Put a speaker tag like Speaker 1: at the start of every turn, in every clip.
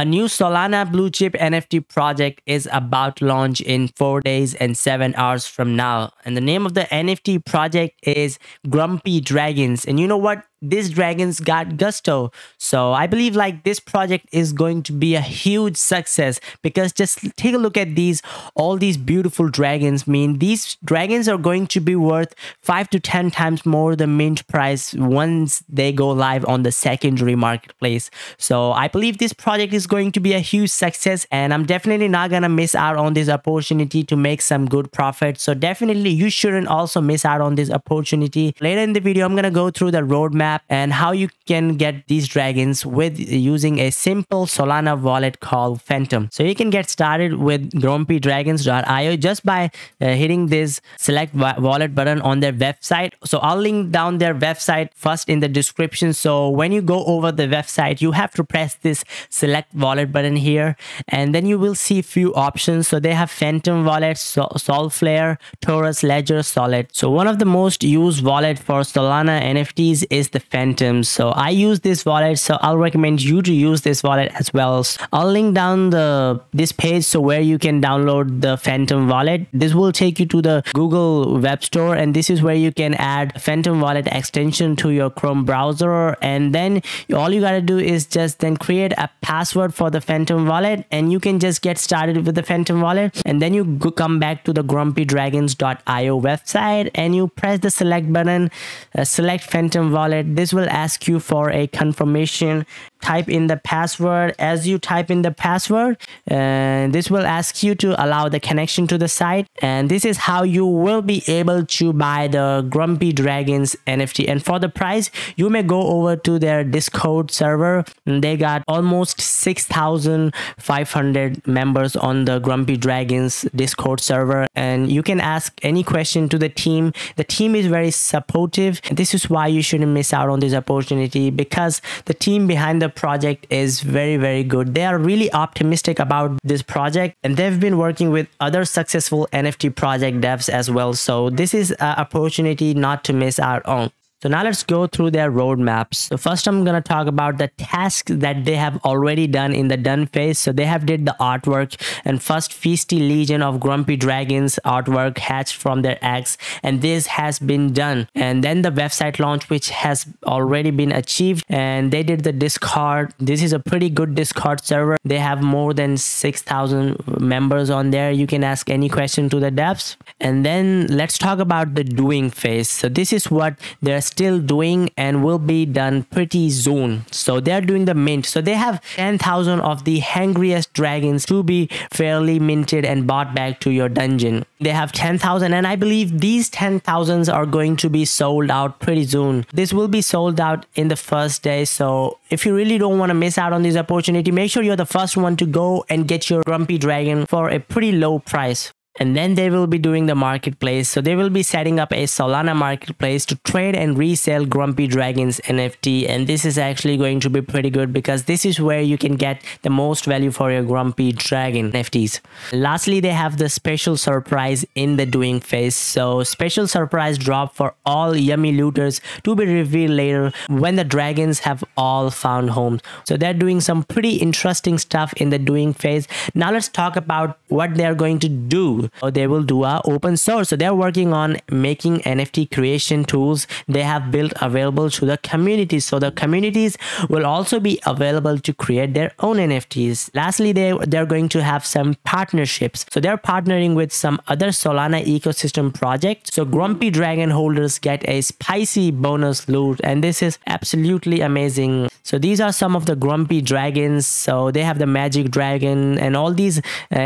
Speaker 1: A new Solana Blue Chip NFT project is about to launch in four days and seven hours from now. And the name of the NFT project is Grumpy Dragons. And you know what? dragon dragons got gusto. So I believe like this project is going to be a huge success because just take a look at these, all these beautiful dragons. I mean, these dragons are going to be worth five to 10 times more the mint price once they go live on the secondary marketplace. So I believe this project is going to be a huge success and I'm definitely not going to miss out on this opportunity to make some good profit. So definitely you shouldn't also miss out on this opportunity. Later in the video, I'm going to go through the roadmap and how you can get these dragons with using a simple Solana wallet called Phantom. So you can get started with grumpydragons.io just by uh, hitting this select wallet button on their website. So I'll link down their website first in the description. So when you go over the website, you have to press this select wallet button here and then you will see few options. So they have Phantom wallet, Solflare, Taurus, Ledger, Solid. So one of the most used wallet for Solana NFTs is the Phantom. So I use this wallet. So I'll recommend you to use this wallet as well. I'll link down the this page so where you can download the Phantom wallet. This will take you to the Google Web Store and this is where you can add Phantom wallet extension to your Chrome browser. And then all you gotta do is just then create a password for the Phantom wallet and you can just get started with the Phantom wallet. And then you come back to the grumpydragons.io website and you press the select button, uh, select Phantom wallet this will ask you for a confirmation type in the password as you type in the password and this will ask you to allow the connection to the site and this is how you will be able to buy the grumpy dragons nft and for the price you may go over to their discord server they got almost 6500 members on the grumpy dragons discord server and you can ask any question to the team the team is very supportive this is why you shouldn't miss out on this opportunity because the team behind the project is very, very good. They are really optimistic about this project and they've been working with other successful NFT project devs as well. So this is an opportunity not to miss out on. So now let's go through their roadmaps. So first I'm going to talk about the tasks that they have already done in the done phase. So they have did the artwork and first Feisty Legion of Grumpy Dragons artwork hatched from their eggs and this has been done. And then the website launch which has already been achieved and they did the Discord. This is a pretty good Discord server. They have more than 6,000 members on there. You can ask any question to the devs. And then let's talk about the doing phase. So this is what they're still doing and will be done pretty soon. So they're doing the mint. So they have 10,000 of the hangriest dragons to be fairly minted and bought back to your dungeon. They have 10,000 and I believe these 10,000s are going to be sold out pretty soon. This will be sold out in the first day. So if you really don't want to miss out on this opportunity, make sure you're the first one to go and get your grumpy dragon for a pretty low price and then they will be doing the marketplace. So they will be setting up a Solana marketplace to trade and resell Grumpy Dragons NFT. And this is actually going to be pretty good because this is where you can get the most value for your Grumpy Dragon NFTs. Lastly, they have the special surprise in the doing phase. So special surprise drop for all yummy looters to be revealed later when the dragons have all found homes. So they're doing some pretty interesting stuff in the doing phase. Now let's talk about what they're going to do uh, they will do a open source so they're working on making nft creation tools they have built available to the community so the communities will also be available to create their own nfts lastly they they're going to have some partnerships so they're partnering with some other solana ecosystem projects so grumpy dragon holders get a spicy bonus loot and this is absolutely amazing so these are some of the grumpy dragons so they have the magic dragon and all these uh,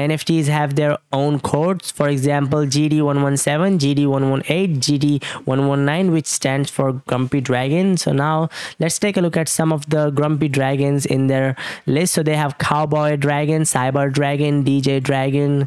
Speaker 1: nfts have their own core codes for example gd117 gd118 gd119 which stands for grumpy dragon so now let's take a look at some of the grumpy dragons in their list so they have cowboy dragon cyber dragon dj dragon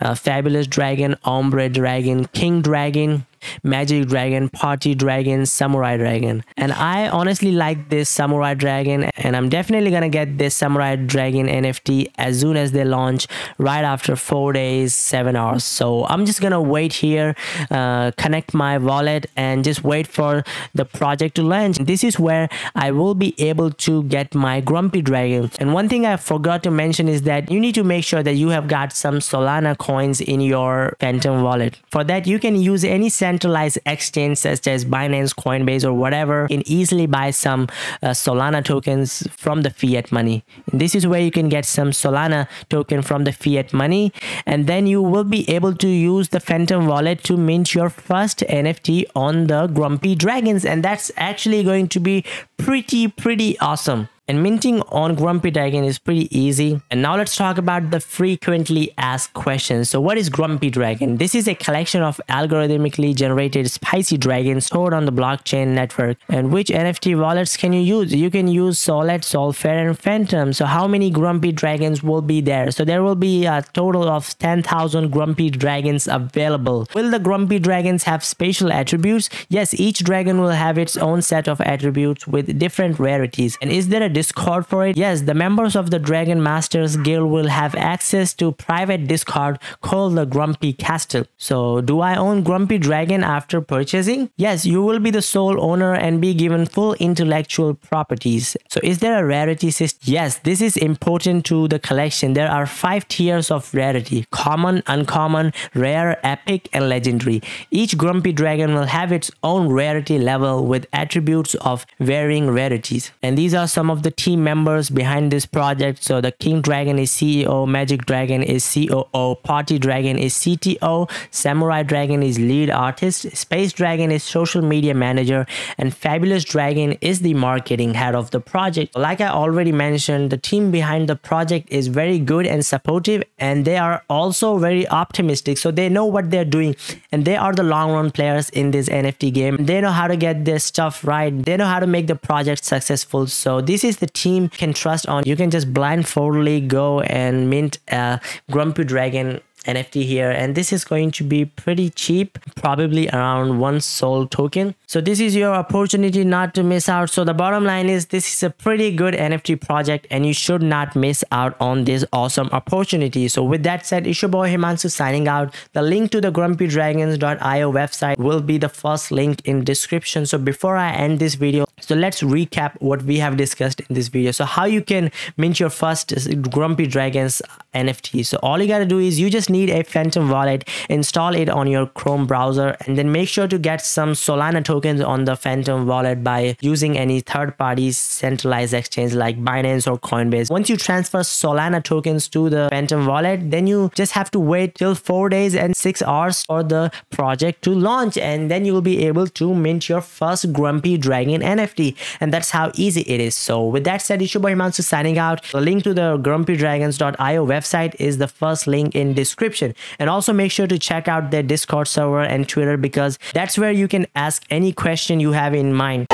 Speaker 1: uh, fabulous dragon ombre dragon king dragon Magic Dragon, Party Dragon, Samurai Dragon. And I honestly like this Samurai Dragon and I'm definitely gonna get this Samurai Dragon NFT as soon as they launch right after four days, seven hours. So I'm just gonna wait here, uh, connect my wallet and just wait for the project to launch. This is where I will be able to get my Grumpy Dragon. And one thing I forgot to mention is that you need to make sure that you have got some Solana coins in your Phantom wallet. For that, you can use any set centralized exchange such as Binance, Coinbase, or whatever can easily buy some uh, Solana tokens from the fiat money. And this is where you can get some Solana token from the fiat money, and then you will be able to use the Phantom wallet to mint your first NFT on the Grumpy Dragons, and that's actually going to be pretty, pretty awesome. And minting on Grumpy Dragon is pretty easy. And now let's talk about the frequently asked questions. So what is Grumpy Dragon? This is a collection of algorithmically generated spicy dragons stored on the blockchain network. And which NFT wallets can you use? You can use Solid, Solfair and Phantom. So how many Grumpy Dragons will be there? So there will be a total of 10,000 Grumpy Dragons available. Will the Grumpy Dragons have special attributes? Yes, each dragon will have its own set of attributes with different rarities. And is there a Discord for it? Yes, the members of the Dragon Masters Guild will have access to private Discord called the Grumpy Castle. So do I own Grumpy Dragon after purchasing? Yes, you will be the sole owner and be given full intellectual properties. So is there a rarity system? Yes, this is important to the collection. There are five tiers of rarity, common, uncommon, rare, epic, and legendary. Each Grumpy Dragon will have its own rarity level with attributes of varying rarities. And these are some of the the team members behind this project. So the King Dragon is CEO, Magic Dragon is COO, Party Dragon is CTO, Samurai Dragon is lead artist, Space Dragon is social media manager, and Fabulous Dragon is the marketing head of the project. Like I already mentioned, the team behind the project is very good and supportive, and they are also very optimistic. So they know what they're doing, and they are the long run players in this NFT game. They know how to get their stuff right. They know how to make the project successful. So this is the team can trust on. You can just blindfoldly go and mint a Grumpy Dragon NFT here and this is going to be pretty cheap probably around one soul token so this is your opportunity not to miss out so the bottom line is this is a pretty good NFT project and you should not miss out on this awesome opportunity so with that said it's your boy Himansu signing out the link to the grumpydragons.io website will be the first link in description so before I end this video so let's recap what we have discussed in this video. So how you can mint your first Grumpy Dragons NFT. So all you gotta do is you just need a Phantom wallet, install it on your Chrome browser, and then make sure to get some Solana tokens on the Phantom wallet by using any third party centralized exchange like Binance or Coinbase. Once you transfer Solana tokens to the Phantom wallet, then you just have to wait till four days and six hours for the project to launch, and then you will be able to mint your first Grumpy Dragon NFT and that's how easy it is so with that said it's your boy Himansu signing out the link to the grumpydragons.io website is the first link in description and also make sure to check out their discord server and twitter because that's where you can ask any question you have in mind